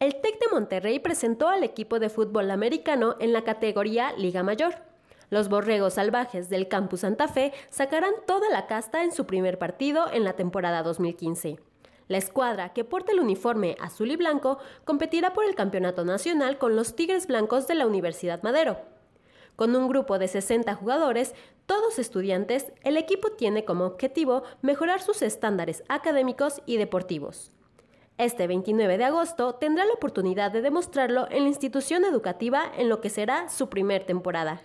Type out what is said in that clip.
El TEC de Monterrey presentó al equipo de fútbol americano en la categoría Liga Mayor. Los Borregos Salvajes del Campus Santa Fe sacarán toda la casta en su primer partido en la temporada 2015. La escuadra, que porta el uniforme azul y blanco, competirá por el campeonato nacional con los Tigres Blancos de la Universidad Madero. Con un grupo de 60 jugadores, todos estudiantes, el equipo tiene como objetivo mejorar sus estándares académicos y deportivos. Este 29 de agosto tendrá la oportunidad de demostrarlo en la institución educativa en lo que será su primer temporada.